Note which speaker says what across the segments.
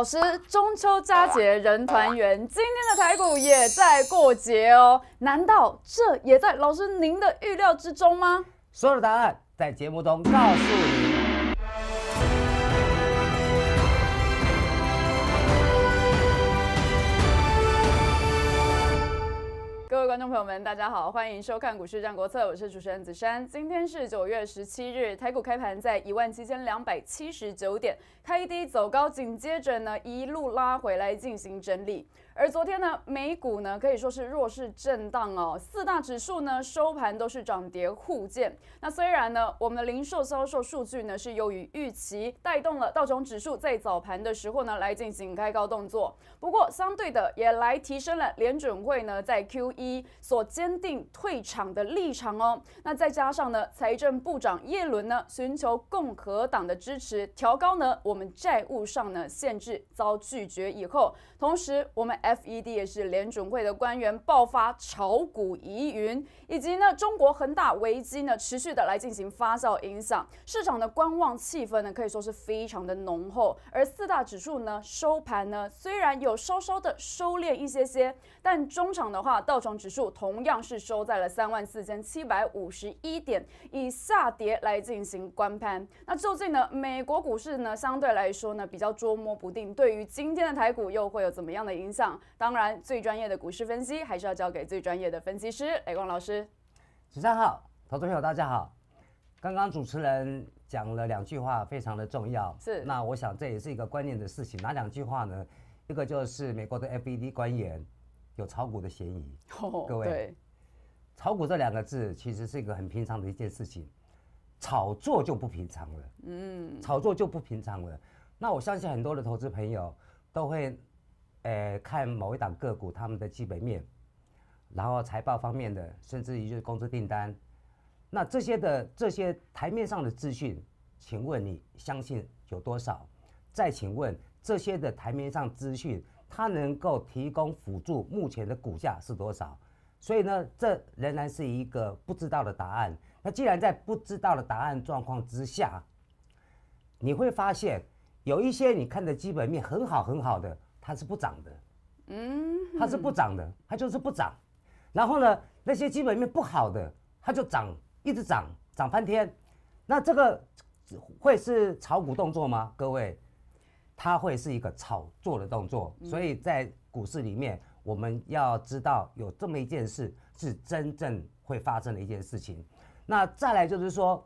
Speaker 1: 老师，中秋佳节人团圆，今天的台股也在过节哦。难道这也在老师您的预料之中吗？所有的答案在节目中告诉。观众朋友们，大家好，欢迎收看《股市战国策》，我是主持人子珊。今天是九月十七日，台股开盘在一万七千两百七十九点，开低走高，紧接着呢一路拉回来进行整理。而昨天呢，美股呢可以说是弱势震荡哦。四大指数呢收盘都是涨跌互见。那虽然呢，我们的零售销售数据呢是优于预期，带动了道琼指数在早盘的时候呢来进行开高动作。不过相对的也来提升了联准会呢在 Q 一所坚定退场的立场哦。那再加上呢，财政部长耶伦呢寻求共和党的支持，调高呢我们债务上呢限制遭拒绝以后，同时我们。FED 也是联准会的官员爆发炒股疑云，以及呢中国恒大危机呢持续的来进行发酵，影响市场的观望气氛呢可以说是非常的浓厚。而四大指数呢收盘呢虽然有稍稍的收敛一些些，但中场的话，道琼指数同样是收在了三万四千七百五十一点，以下跌来进行观盘。那究竟呢美国股市呢相对来说呢比较捉摸不定，对于今天的台股又会有怎么样的影响？当然，最专业的股市分析还是要交给最专业的分析师雷光老师。
Speaker 2: 主持人好，投资朋友大家好。刚刚主持人讲了两句话，非常的重要。是，那我想这也是一个关键的事情。哪两句话呢？一个就是美国的 FED 官员有炒股的嫌疑。各位，炒股这两个字其实是一个很平常的一件事情，炒作就不平常了。嗯，炒作就不平常了。那我相信很多的投资朋友都会。呃，看某一档个股他们的基本面，然后财报方面的，甚至于就是工司订单，那这些的这些台面上的资讯，请问你相信有多少？再请问这些的台面上资讯，它能够提供辅助目前的股价是多少？所以呢，这仍然是一个不知道的答案。那既然在不知道的答案状况之下，你会发现有一些你看的基本面很好很好的。它是不涨的，嗯，它是不涨的，它就是不涨。然后呢，那些基本面不好的，它就涨，一直涨，涨翻天。那这个会是炒股动作吗？各位，它会是一个炒作的动作。所以在股市里面，我们要知道有这么一件事是真正会发生的一件事情。那再来就是说，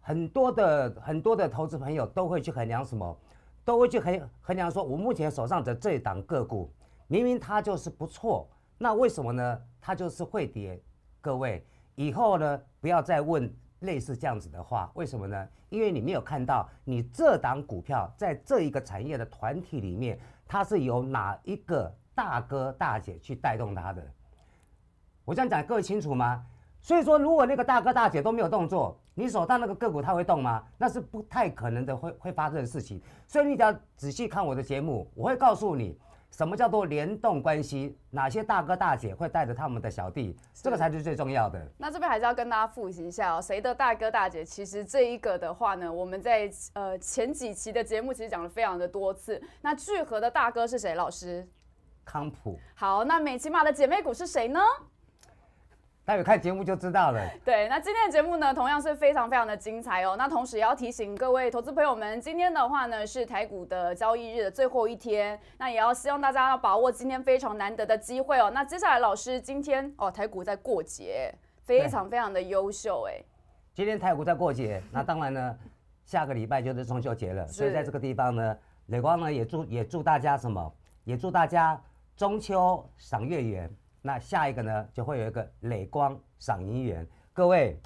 Speaker 2: 很多的很多的投资朋友都会去衡量什么？都会去衡衡量说，我目前手上的这一档个股，明明它就是不错，那为什么呢？它就是会跌。各位以后呢，不要再问类似这样子的话，为什么呢？因为你没有看到你这档股票在这一个产业的团体里面，它是由哪一个大哥大姐去带动它的。我这样讲，各位清楚吗？所以说，如果那个大哥大姐都没有动作。你手上那个个股，它会动吗？那是不太可能的，会会发生的事情。所以你只要仔细看我的节目，我会告诉你什么叫做联动关系，哪些大哥大姐会带着他们的小弟，这个才是最重要的。
Speaker 1: 那这边还是要跟大家复习一下哦，谁的大哥大姐？其实这一个的话呢，我们在呃前几期的节目其实讲了非常的多次。那聚合的大哥是谁？老师，康普。好，那美琪玛的姐妹股是谁呢？
Speaker 2: 大家看节目就知道了。
Speaker 1: 对，那今天的节目呢，同样是非常非常的精彩哦。那同时也要提醒各位投资朋友们，今天的话呢是台股的交易日的最后一天，那也要希望大家要把握今天非常难得的机会哦。那接下来老师今天哦，台股在过节，非常非常的优秀哎。
Speaker 2: 今天台股在过节，那当然呢，下个礼拜就是中秋节了，所以在这个地方呢，磊光呢也祝也祝大家什么，也祝大家中秋赏月圆。那下一个呢，就会有一个累光赏银元。各位，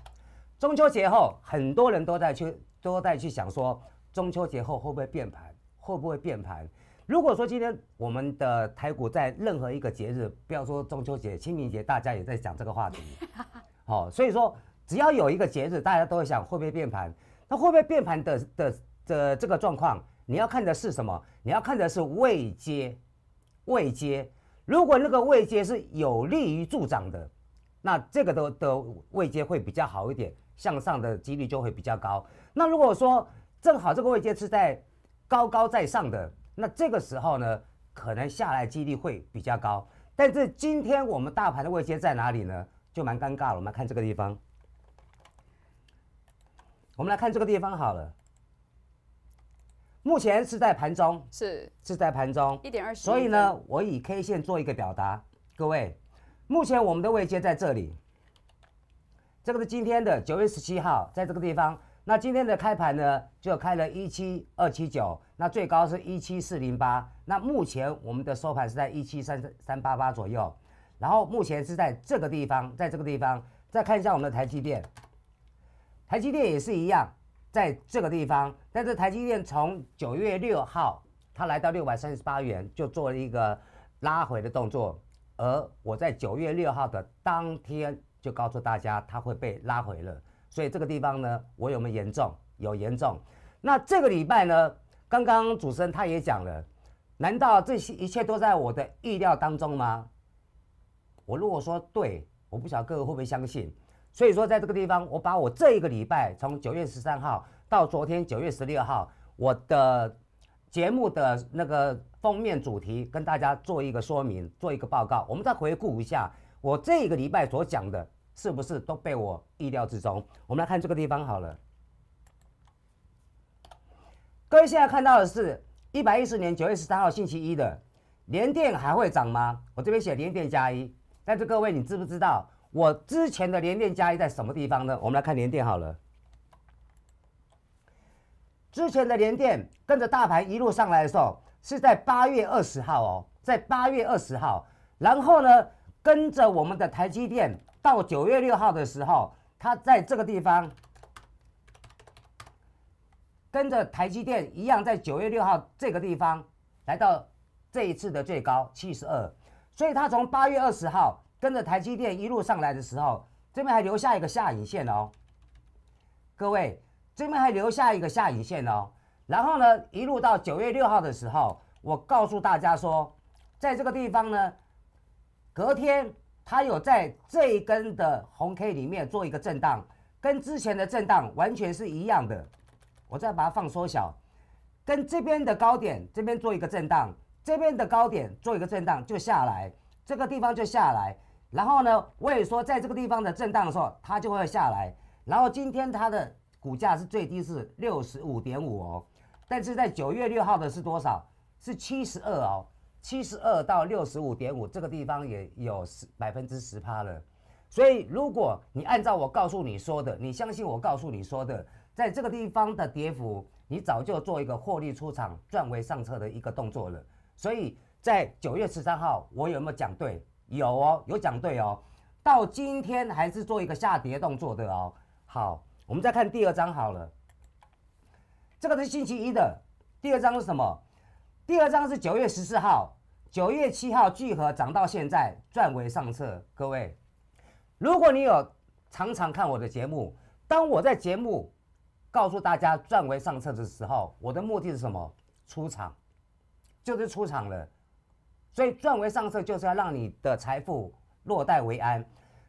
Speaker 2: 中秋节后很多人都在去，都在去想说，中秋节后会不会变盘？会不会变盘？如果说今天我们的台股在任何一个节日，不要说中秋节、清明节，大家也在讲这个话题。好，所以说只要有一个节日，大家都会想会不会变盘？那会不会变盘的的的这个状况，你要看的是什么？你要看的是未接，未接。如果那个位阶是有利于助长的，那这个的的位阶会比较好一点，向上的几率就会比较高。那如果说正好这个位阶是在高高在上的，那这个时候呢，可能下来几率会比较高。但是今天我们大盘的位阶在哪里呢？就蛮尴尬了。我们来看这个地方，我们来看这个地方好了。目前是在盘中，是是在盘中一点二十。所以呢，我以 K 线做一个表达，各位，目前我们的位阶在这里，这个是今天的九月十七号，在这个地方。那今天的开盘呢，就开了一七二七九，那最高是一七四零八，那目前我们的收盘是在一七三三八八左右，然后目前是在这个地方，在这个地方，再看一下我们的台积电，台积电也是一样。在这个地方，但是台积电从九月六号，它来到六百三十八元，就做了一个拉回的动作。而我在九月六号的当天就告诉大家，它会被拉回了。所以这个地方呢，我有没有严重？有严重。那这个礼拜呢，刚刚主持人他也讲了，难道这些一切都在我的意料当中吗？我如果说对，我不晓得各位会不会相信。所以说，在这个地方，我把我这一个礼拜，从九月十三号到昨天九月十六号，我的节目的那个封面主题跟大家做一个说明，做一个报告。我们再回顾一下，我这一个礼拜所讲的，是不是都被我意料之中？我们来看这个地方好了。各位现在看到的是一百一十年九月十三号星期一的，联电还会涨吗？我这边写联电加一。但是各位，你知不知道？我之前的连电加一在什么地方呢？我们来看连电好了。之前的连电跟着大盘一路上来的时候，是在八月二十号哦，在八月二十号，然后呢，跟着我们的台积电到九月六号的时候，它在这个地方，跟着台积电一样，在九月六号这个地方来到这一次的最高七十二，所以它从八月二十号。跟着台积电一路上来的时候，这边还留下一个下影线哦。各位，这边还留下一个下影线哦。然后呢，一路到九月六号的时候，我告诉大家说，在这个地方呢，隔天它有在这一根的红 K 里面做一个震荡，跟之前的震荡完全是一样的。我再把它放缩小，跟这边的高点这边做一个震荡，这边的高点做一个震荡就下来，这个地方就下来。然后呢，我也说，在这个地方的震荡的时候，它就会下来。然后今天它的股价是最低是六十五点五哦，但是在九月六号的是多少？是七十二哦，七十二到六十五点五这个地方也有十百分之十趴了。所以如果你按照我告诉你说的，你相信我告诉你说的，在这个地方的跌幅，你早就做一个获利出场、转为上车的一个动作了。所以在九月十三号，我有没有讲对？有哦，有讲对哦，到今天还是做一个下跌动作的哦。好，我们再看第二张好了。这个是星期一的，第二张是什么？第二张是九月十四号，九月七号聚合涨到现在，转为上策。各位，如果你有常常看我的节目，当我在节目告诉大家转为上策的时候，我的目的是什么？出场，就是出场了。所以转为上策就是要让你的财富落袋为安。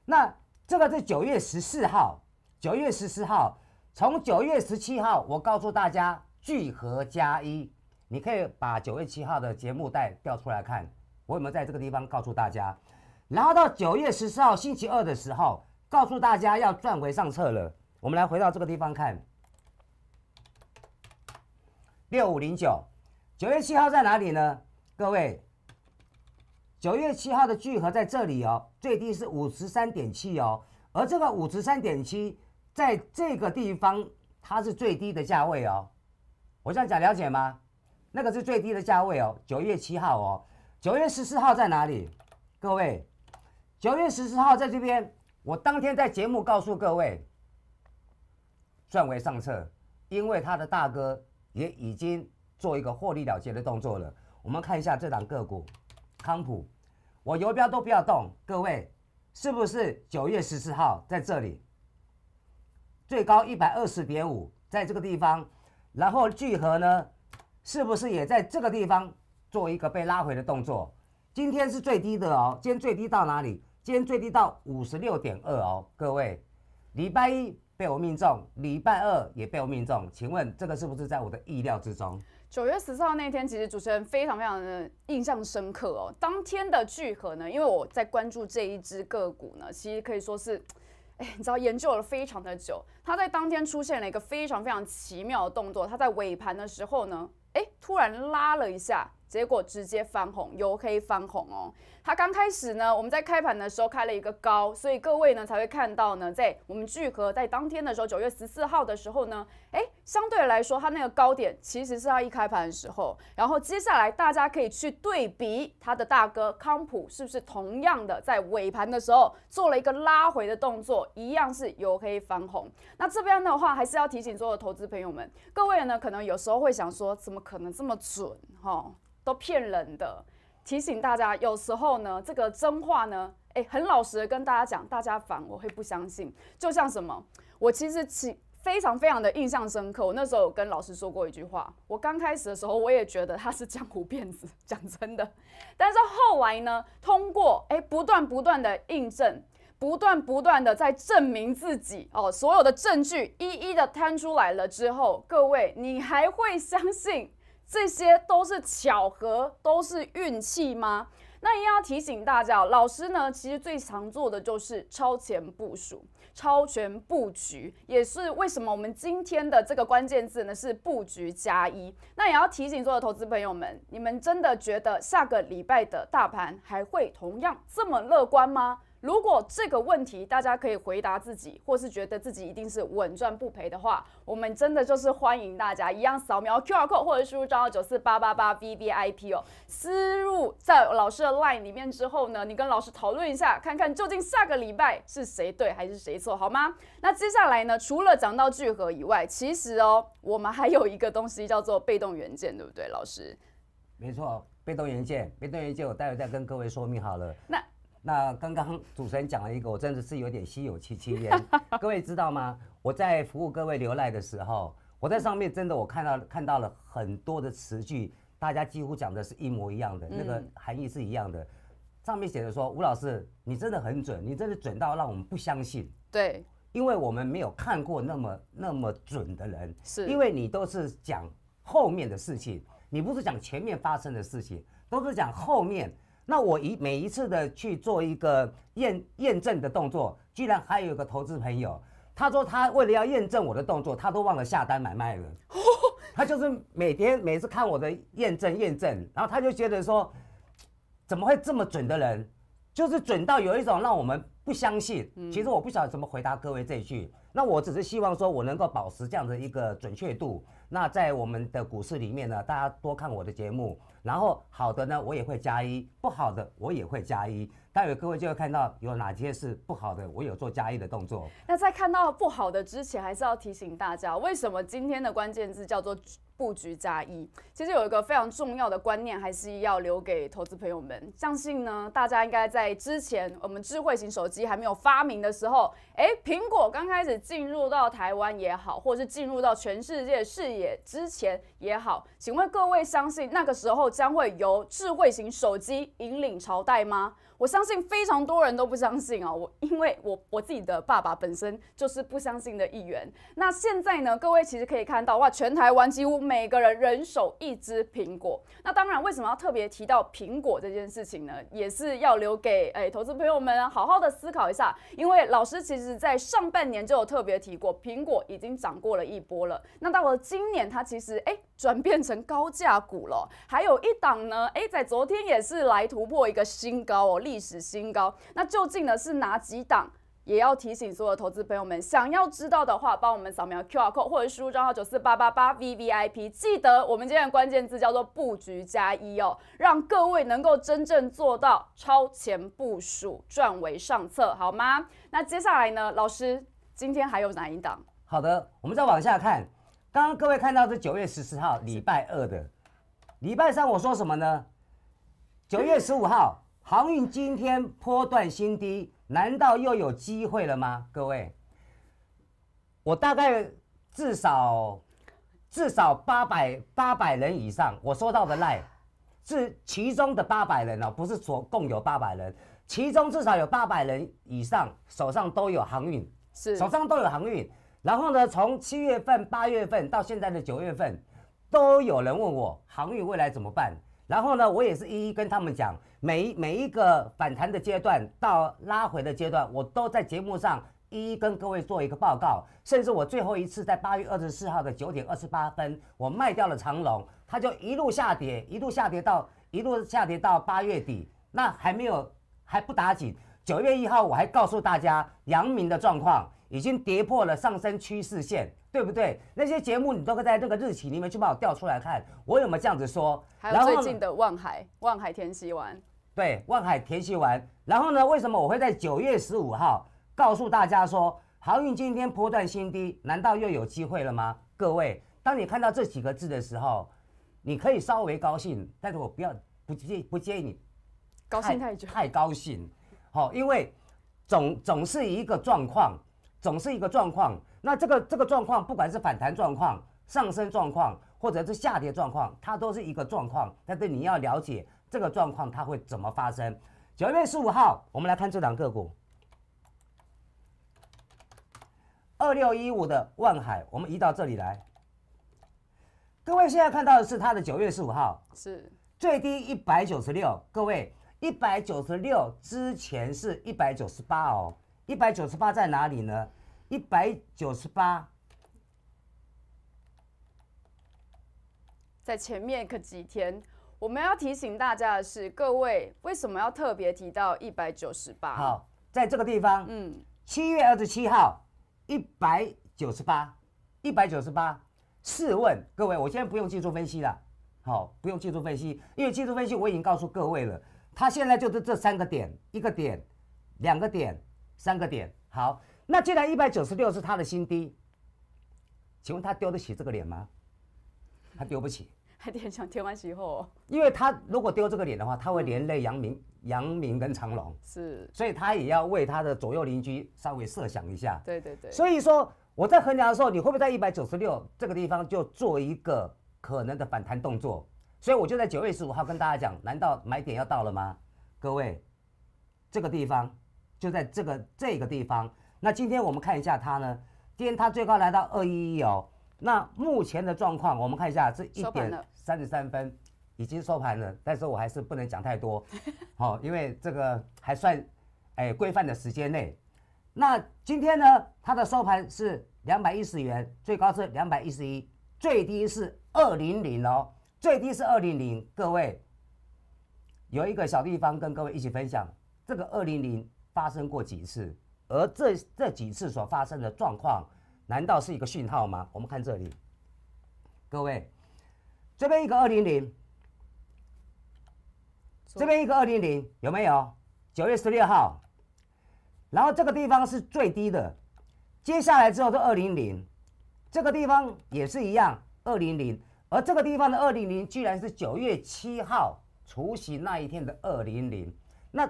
Speaker 2: 那这个是九月十四号，九月十四号，从九月十七号，我告诉大家聚合加一，你可以把九月七号的节目带调出来看，我有没有在这个地方告诉大家？然后到九月十四号星期二的时候，告诉大家要转回上策了。我们来回到这个地方看，六五零九，九月七号在哪里呢？各位。九月七号的聚合在这里哦，最低是五十三点七哦，而这个五十三点七在这个地方它是最低的价位哦，我这样讲了解吗？那个是最低的价位哦，九月七号哦，九月十四号在哪里？各位，九月十四号在这边，我当天在节目告诉各位，转为上策，因为他的大哥也已经做一个获利了结的动作了。我们看一下这档个股。康普，我游标都不要动，各位，是不是九月十四号在这里最高一百二十点五，在这个地方，然后聚合呢，是不是也在这个地方做一个被拉回的动作？今天是最低的哦，今天最低到哪里？今天最低到五十六点二哦，各位，礼拜一被我命中，礼拜二也被我命中，请问这个是不是在我的意料之中？
Speaker 1: 九月十四号那天，其实主持人非常非常的印象深刻哦。当天的聚合呢，因为我在关注这一只个股呢，其实可以说是，哎，你知道研究了非常的久。它在当天出现了一个非常非常奇妙的动作，它在尾盘的时候呢，哎。突然拉了一下，结果直接翻红，由黑翻红哦。它刚开始呢，我们在开盘的时候开了一个高，所以各位呢才会看到呢，在我们聚合在当天的时候，九月十四号的时候呢，哎，相对来说它那个高点其实是它一开盘的时候，然后接下来大家可以去对比它的大哥康普是不是同样的在尾盘的时候做了一个拉回的动作，一样是由黑翻红。那这边的话还是要提醒所有投资朋友们，各位呢可能有时候会想说，怎么可能？这么准哈，都骗人的！提醒大家，有时候呢，这个真话呢，哎，很老实的跟大家讲，大家反我会不相信。就像什么，我其实起非常非常的印象深刻，我那时候跟老师说过一句话，我刚开始的时候我也觉得他是江湖骗子，讲真的。但是后来呢，通过哎，不断不断的印证，不断不断的在证明自己哦，所有的证据一一的摊出来了之后，各位，你还会相信？这些都是巧合，都是运气吗？那也要提醒大家老师呢，其实最常做的就是超前部署、超前布局，也是为什么我们今天的这个关键字呢是布局加一。那也要提醒所有投资朋友们，你们真的觉得下个礼拜的大盘还会同样这么乐观吗？如果这个问题大家可以回答自己，或是觉得自己一定是稳赚不赔的话，我们真的就是欢迎大家一样扫描 QR code 或者输入账号九四八八八 V V I P 哦，输入在老师的 LINE 里面之后呢，你跟老师讨论一下，看看究竟下个礼拜是谁对还是谁错，好吗？那接下来呢，除了讲到聚合以外，其实哦，我们还有一个东西叫做被动元件，对不对，老师？
Speaker 2: 没错，被动元件，被动元件，我待会再跟各位说明好了。那那刚刚主持人讲了一个，我真的是有点稀有戚戚焉。各位知道吗？我在服务各位留览的时候，我在上面真的我看到看到了很多的词句，大家几乎讲的是一模一样的，那个含义是一样的。上面写的说，吴老师，你真的很准，你真的准到让我们不相信。对，因为我们没有看过那么那么准的人。是，因为你都是讲后面的事情，你不是讲前面发生的事情，都是讲后面。那我一每一次的去做一个验验证的动作，居然还有一个投资朋友，他说他为了要验证我的动作，他都忘了下单买卖了。他就是每天每次看我的验证验证，然后他就觉得说，怎么会这么准的人，就是准到有一种让我们不相信。其实我不晓得怎么回答各位这一句。那我只是希望说，我能够保持这样的一个准确度。那在我们的股市里面呢，大家多看我的节目，然后好的呢，我也会加一；不好的，我也会加一。待会各位就会看到有哪些是不好的，我有做加一的动作。
Speaker 1: 那在看到不好的之前，还是要提醒大家，为什么今天的关键字叫做？布局加一，其实有一个非常重要的观念，还是要留给投资朋友们。相信呢，大家应该在之前我们智慧型手机还没有发明的时候，诶，苹果刚开始进入到台湾也好，或者是进入到全世界视野之前也好，请问各位，相信那个时候将会由智慧型手机引领朝代吗？我相信非常多人都不相信啊，我因为我我自己的爸爸本身就是不相信的一员。那现在呢，各位其实可以看到，哇，全台湾几乎每个人人手一只苹果。那当然，为什么要特别提到苹果这件事情呢？也是要留给哎投资朋友们好好的思考一下。因为老师其实在上半年就有特别提过，苹果已经涨过了一波了。那到了今年，它其实哎转变成高价股了。还有一档呢，哎在昨天也是来突破一个新高哦。历史新高。那究竟呢是哪几档？也要提醒所有投资朋友们，想要知道的话，帮我们扫描 QR code 或者输入账号九四八八八 V V I P。记得我们今天的关键字叫做“布局加一”哦，让各位能够真正做到超前部署，赚为上策，好吗？那接下来呢，老师今天还有哪一档？
Speaker 2: 好的，我们再往下看。刚刚各位看到是九月十四号，礼拜二的。礼拜三我说什么呢？九月十五号。航运今天波断新低，难道又有机会了吗？各位，我大概至少至少八百八百人以上，我收到的赖至是其中的八百人哦，不是说共有八百人，其中至少有八百人以上手上都有航运，是手上都有航运。然后呢，从七月份、八月份到现在的九月份，都有人问我航运未来怎么办。然后呢，我也是一一跟他们讲，每每一个反弹的阶段到拉回的阶段，我都在节目上一一跟各位做一个报告，甚至我最后一次在八月二十四号的九点二十八分，我卖掉了长隆，它就一路下跌，一路下跌到一路下跌到八月底，那还没有还不打紧，九月一号我还告诉大家，阳明的状况已经跌破了上升趋势线。对不对？那些节目你都会在这个日期里面去把我调出来看，我有没有这样子说？还有最近
Speaker 1: 的望海望海天溪丸》。
Speaker 2: 对，望海天溪丸》。然后呢？为什么我会在九月十五号告诉大家说，航运今天波段新低，难道又有机会了吗？各位，当你看到这几个字的时候，你可以稍微高兴，但是我不要不建不建意你高兴太久，太高兴。好，因为总总是一个状况，总是一个状况。那这个这个状况，不管是反弹状况、上升状况，或者是下跌状况，它都是一个状况。但是你要了解这个状况它会怎么发生。九月十五号，我们来看这两个股，二六一五的万海，我们移到这里来。各位现在看到的是它的九月十五号，是最低一百九十六。各位一百九十六之前是一百九十八哦，一百九十八在哪里呢？一百九十八，
Speaker 1: 在前面可几天？我们要提醒大家的是，各位为什么要特别提到一百九十八？好，
Speaker 2: 在这个地方，嗯，七月二十七号，一百九十八，一百九十八。试问各位，我现在不用技术分析了，好，不用技术分析，因为技术分析我已经告诉各位了，它现在就是这三个点，一个点，两个点，三个点，好。那既然一百九十六是他的新低，请问他丢得起这个脸吗？他丢不起。
Speaker 1: 还贴上贴完以后，
Speaker 2: 因为他如果丢这个脸的话，他会连累杨明、杨明跟长龙，是，所以他也要为他的左右邻居稍微设想一下。
Speaker 1: 对对对。所以
Speaker 2: 说我在衡量的时候，你会不会在一百九十六这个地方就做一个可能的反弹动作？所以我就在九月十五号跟大家讲：，难道买点要到了吗？各位，这个地方就在这个这个地方。那今天我们看一下它呢，今天它最高来到二一一哦。那目前的状况，我们看一下，这一点三十三分已经收盘了，但是我还是不能讲太多，好，因为这个还算哎规范的时间内。那今天呢，它的收盘是两百一十元，最高是两百一十一，最低是二零零哦，最低是二零零。各位有一个小地方跟各位一起分享，这个二零零发生过几次？而这这几次所发生的状况，难道是一个讯号吗？我们看这里，各位这边一个二零零，这边一个二零零，有没有？九月十六号，然后这个地方是最低的，接下来之后是二零零，这个地方也是一样二零零，而这个地方的二零零居然是九月七号除夕那一天的二零零。那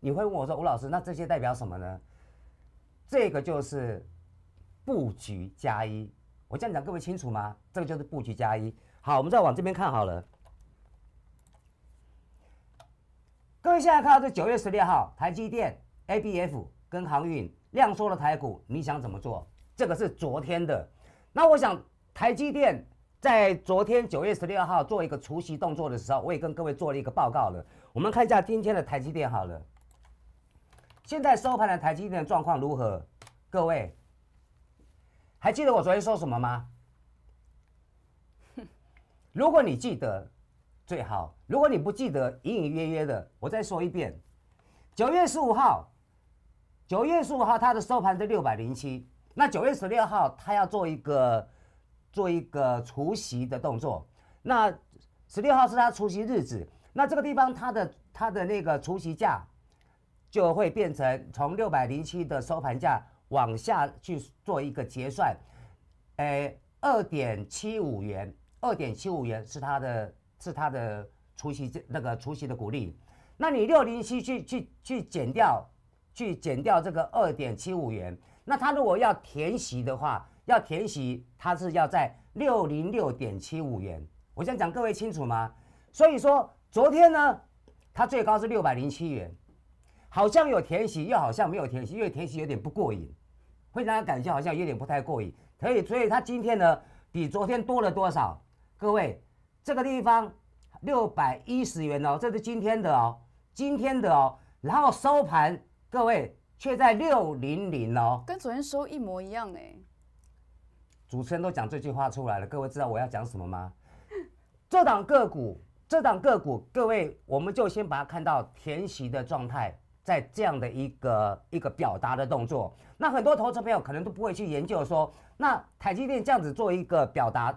Speaker 2: 你会问我说吴老师，那这些代表什么呢？这个就是布局加一，我这样讲各位清楚吗？这个就是布局加一。好，我们再往这边看好了。各位现在看到是九月十六号，台积电、A B F 跟航运亮缩的台股，你想怎么做？这个是昨天的。那我想台积电在昨天九月十六号做一个除夕动作的时候，我也跟各位做了一个报告了。我们看一下今天的台积电好了。现在收盘的台积电状况如何？各位还记得我昨天说什么吗？如果你记得，最好；如果你不记得，隐隐约约的。我再说一遍：九月十五号，九月十五号它的收盘是六百零七。那九月十六号，它要做一个做一个除息的动作。那十六号是它除息日子。那这个地方它的它的那个除息价。就会变成从六百零七的收盘价往下去做一个结算，诶，二点七五元，二点七五元是它的，是它的除息那个除息的股利。那你六零七去去去减掉，去减掉这个二点七五元，那它如果要填息的话，要填息它是要在六零六点七五元。我想讲各位清楚吗？所以说昨天呢，它最高是六百零七元。好像有填息，又好像没有填息，因为填息有点不过瘾，会让人感觉好像有点不太过瘾。所以，所以他今天呢，比昨天多了多少？各位，这个地方六百一十元哦，这是今天的哦，今天的哦。然后收盘，各位却在六零零哦，
Speaker 1: 跟昨天收一模一样哎。
Speaker 2: 主持人都讲这句话出来了，各位知道我要讲什么吗？这档个股，这档个股，各位，我们就先把它看到填息的状态。在这样的一个一个表达的动作，那很多投资朋友可能都不会去研究说，那台积电这样子做一个表达，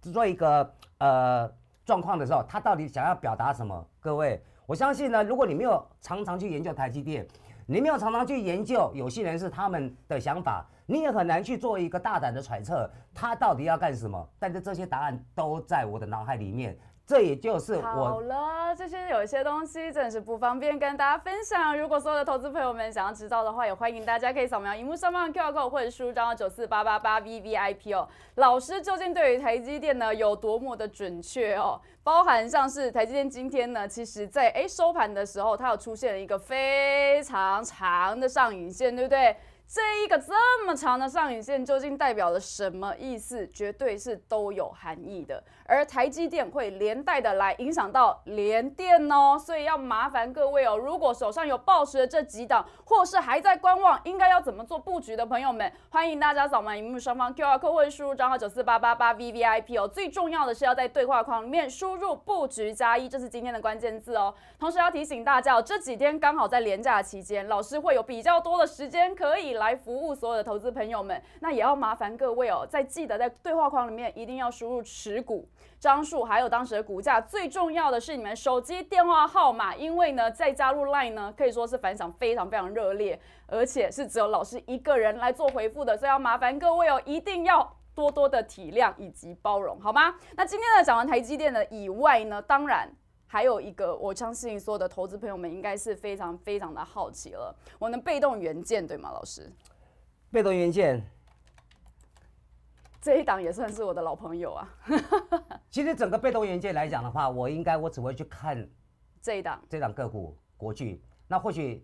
Speaker 2: 做一个呃状况的时候，他到底想要表达什么？各位，我相信呢，如果你没有常常去研究台积电，你没有常常去研究有些人是他们的想法，你也很难去做一个大胆的揣测，他到底要干什么。但是这些答案都在我的脑海里面。这也就是我好
Speaker 1: 了，这些有一些东西真的是不方便跟大家分享。如果所有的投资朋友们想要知道的话，也欢迎大家可以扫描荧幕上方的 QR code 或者输入账号九四八八八 V V I P 哦。老师究竟对于台积电呢有多么的准确哦？包含像是台积电今天呢，其实在哎收盘的时候，它有出现了一个非常长的上影线，对不对？这一个这么长的上影线究竟代表了什么意思？绝对是都有含义的。而台积电会连带的来影响到联电哦，所以要麻烦各位哦，如果手上有暴持的这几档，或是还在观望，应该要怎么做布局的朋友们，欢迎大家扫描荧幕上方 QR 码位输入账号九四八八八 V V I P 哦，最重要的是要在对话框里面输入布局加一，这是今天的关键字哦。同时要提醒大家哦，这几天刚好在连假期间，老师会有比较多的时间可以来服务所有的投资朋友们，那也要麻烦各位哦，在记得在对话框里面一定要输入持股。张数，还有当时的股价，最重要的是你们手机电话号码，因为呢，再加入 Line 呢，可以说是反响非常非常热烈，而且是只有老师一个人来做回复的，所以要麻烦各位哦，一定要多多的体谅以及包容，好吗？那今天呢，讲完台积电的以外呢，当然还有一个，我相信所有的投资朋友们应该是非常非常的好奇了，我能被动元件对吗？老师，
Speaker 2: 被动元件。
Speaker 1: 这一档也算是我的老朋友啊。
Speaker 2: 其实整个被动元件来讲的话，我应该我只会去看这一档，这档个股国剧。那或许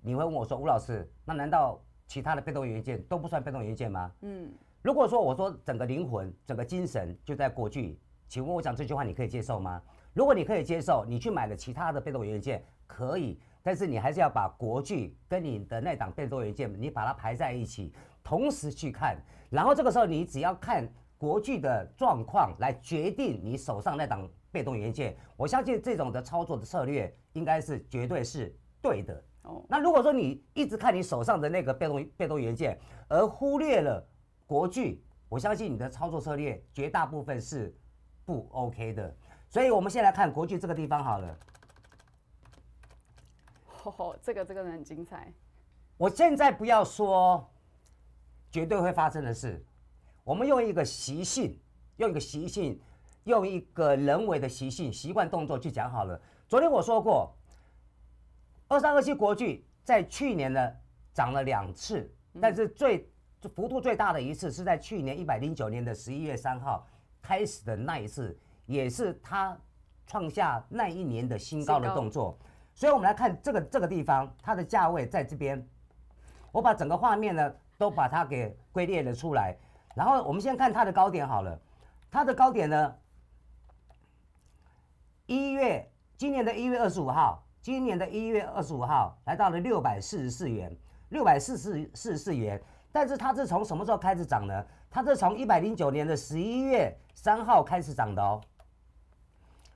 Speaker 2: 你会问我说，吴老师，那难道其他的被动元件都不算被动元件吗？嗯，如果说我说整个灵魂、整个精神就在国剧，请问我讲这句话你可以接受吗？如果你可以接受，你去买了其他的被动元件可以，但是你还是要把国剧跟你的那档被动元件你把它排在一起。同时去看，然后这个时候你只要看国剧的状况来决定你手上那档被动元件，我相信这种的操作的策略应该是绝对是对的。哦，那如果说你一直看你手上的那个被动被动元件，而忽略了国剧，我相信你的操作策略绝大部分是不 OK 的。所以，我们先来看国剧这个地方好了。
Speaker 1: 吼吼，这个这个人很精彩。
Speaker 2: 我现在不要说。绝对会发生的事，我们用一个习性，用一个习性，用一个人为的习性习惯动作去讲好了。昨天我说过，二三二七国际在去年呢涨了两次，但是最幅度最大的一次是在去年一百零九年的十一月三号开始的那一次，也是它创下那一年的新高的动作。所以我们来看这个这个地方，它的价位在这边，我把整个画面呢。都把它给归列了出来，然后我们先看它的高点好了，它的高点呢，一月今年的一月二十五号，今年的一月二十五号来到了六百四十四元，六百四十四四元，但是它是从什么时候开始涨呢？它是从一百零九年的十一月三号开始涨的哦，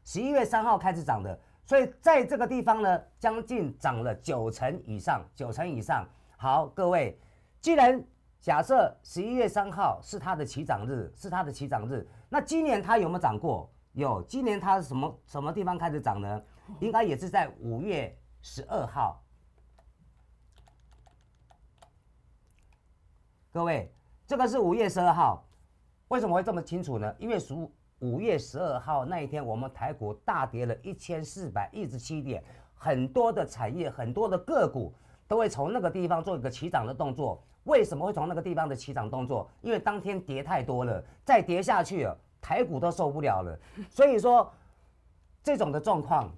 Speaker 2: 十一月三号开始涨的，所以在这个地方呢，将近涨了九成以上，九成以上。好，各位。既然假设十一月三号是它的起涨日，是它的起涨日，那今年它有没有涨过？有，今年它是什么什么地方开始涨呢？应该也是在五月十二号。各位，这个是五月十二号，为什么会这么清楚呢？因为十五五月十二号那一天，我们台股大跌了一千四百一十七点，很多的产业、很多的个股都会从那个地方做一个起涨的动作。为什么会从那个地方的起涨动作？因为当天跌太多了，再跌下去，台股都受不了了。所以说，这种的状况，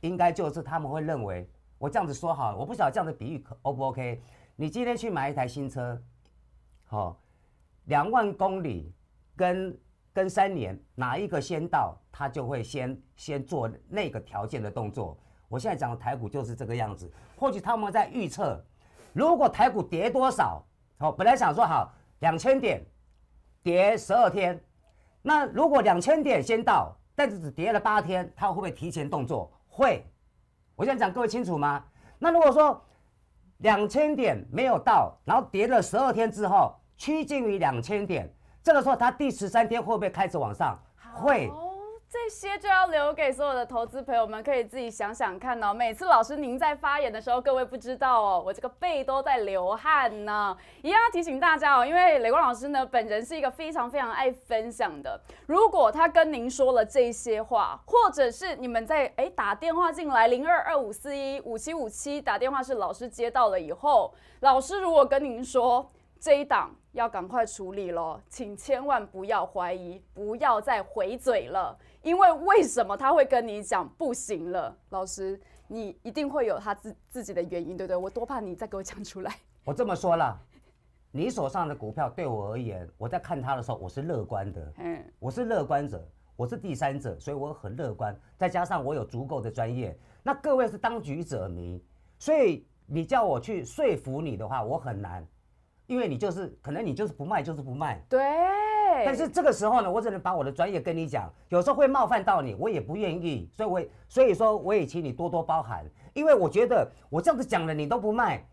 Speaker 2: 应该就是他们会认为，我这样子说好，了，我不晓得这样的比喻可 O 不 OK？你今天去买一台新车，好，两万公里跟跟三年，哪一个先到，他就会先先做那个条件的动作。我现在讲的台股就是这个样子，或许他们在预测。如果台股跌多少，好，本来想说好两千点，跌十二天，那如果两千点先到，但是只跌了八天，它会不会提前动作？会，我想讲各位清楚吗？那如果说两千点没有到，然后跌了十二天之后趋近于两千点，这个时候它第十三天会不会开始往上？会。
Speaker 1: 这些就要留给所有的投资朋友们，可以自己想想看哦。每次老师您在发言的时候，各位不知道哦，我这个背都在流汗呢。也要提醒大家哦，因为雷光老师呢本人是一个非常非常爱分享的。如果他跟您说了这些话，或者是你们在哎打电话进来零二二五四一五七五七打电话是老师接到了以后，老师如果跟您说。这一档要赶快处理喽，请千万不要怀疑，不要再回嘴了。因为为什么他会跟你讲不行了？老师，你一定会有他自自己的原因，对不对？我多怕你再给我讲出来。
Speaker 2: 我这么说啦，你手上的股票对我而言，我在看他的时候，我是乐观的，嗯，我是乐观者，我是第三者，所以我很乐观。再加上我有足够的专业，那各位是当局者迷，所以你叫我去说服你的话，我很难。因为你就是可能你就是不卖就是不卖，
Speaker 1: 对。但是
Speaker 2: 这个时候呢，我只能把我的专业跟你讲，有时候会冒犯到你，我也不愿意，所以，我所以说我也请你多多包涵，因为我觉得我这样子讲了你都不卖，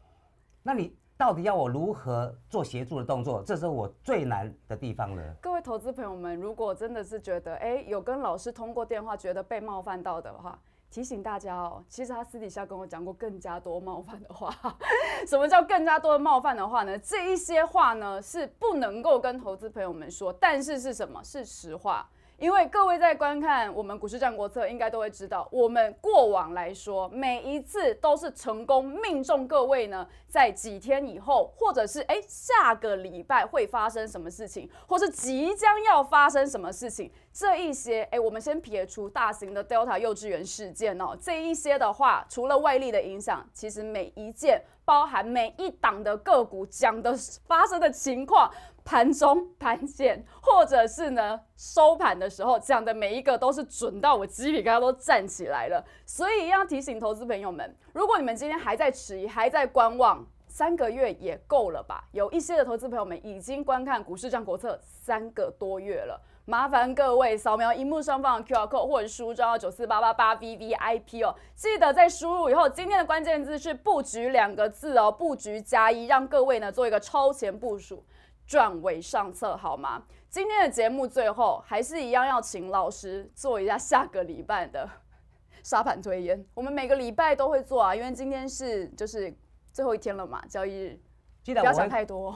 Speaker 2: 那你到底要我如何做协助的动作？这是我最难的地方了。
Speaker 1: 各位投资朋友们，如果真的是觉得哎有跟老师通过电话觉得被冒犯到的话，提醒大家哦，其实他私底下跟我讲过更加多冒犯的话。什么叫更加多的冒犯的话呢？这一些话呢是不能够跟投资朋友们说，但是是什么？是实话。因为各位在观看我们《股市战国策》，应该都会知道，我们过往来说，每一次都是成功命中各位呢，在几天以后，或者是哎下个礼拜会发生什么事情，或是即将要发生什么事情这一些，哎，我们先撇除大型的 Delta 幼稚园事件哦，这一些的话，除了外力的影响，其实每一件包含每一档的个股讲的发生的情况。盘中盘线，或者是呢收盘的时候讲的每一个都是准到我鸡皮疙瘩都站起来了。所以要提醒投资朋友们，如果你们今天还在迟疑，还在观望，三个月也够了吧？有一些的投资朋友们已经观看《股市战国策》三个多月了。麻烦各位扫描荧幕上方的 QR code 或者输账号九四八八八 V V I P 哦，记得在输入以后，今天的关键字是“布局”两个字哦，布局加一，让各位呢做一个超前部署。转为上策，好吗？今天的节目最后还是一样要请老师做一下下个礼拜的沙盘推演。我们每个礼拜都会做啊，因为今天是就是最后一天了嘛，交易日。记得不要想太多。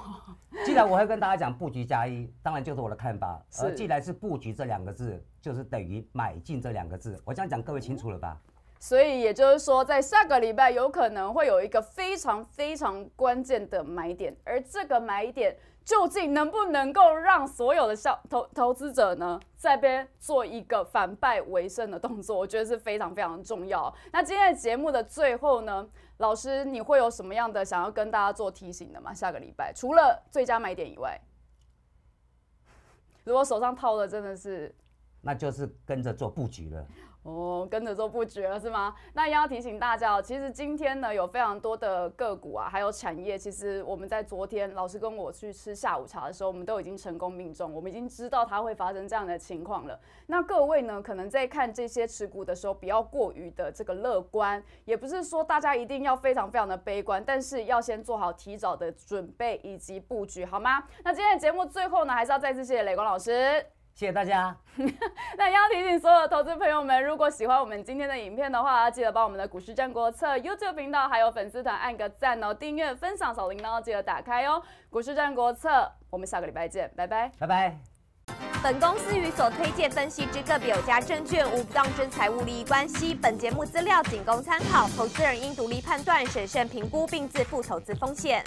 Speaker 2: 记得我会跟大家讲布局加一，当然就是我的看法。呃，既然是布局这两个字，就是等于买进这两个字。我这样讲各位清楚了吧？
Speaker 1: 所以也就是说，在下个礼拜有可能会有一个非常非常关键的买点，而这个买点。究竟能不能够让所有的消投投资者呢，在边做一个反败为胜的动作？我觉得是非常非常重要。那今天的节目的最后呢，老师你会有什么样的想要跟大家做提醒的吗？下个礼拜除了最佳买点以外，如果手上套的真的是，
Speaker 2: 那就是跟着做布局了。
Speaker 1: 哦，跟着做布局了是吗？那也要提醒大家哦，其实今天呢有非常多的个股啊，还有产业，其实我们在昨天老师跟我去吃下午茶的时候，我们都已经成功命中，我们已经知道它会发生这样的情况了。那各位呢，可能在看这些持股的时候，不要过于的这个乐观，也不是说大家一定要非常非常的悲观，但是要先做好提早的准备以及布局，好吗？那今天的节目最后呢，还是要再次谢谢雷光老师。
Speaker 2: 谢谢大家。
Speaker 1: 那要提醒所有投资朋友们，如果喜欢我们今天的影片的话，记得帮我们的《股市战国策》YouTube 频道还有粉丝团按个赞哦，订阅、分享、小铃铛记得打开哦。《股市战国策》，我们下个礼拜见，拜拜，拜拜。本公司与所推荐分析之个别有价证券无不当之财务利益关系，本节目资料仅供参考，投资人应独立判断、审慎评估并自负投资风险。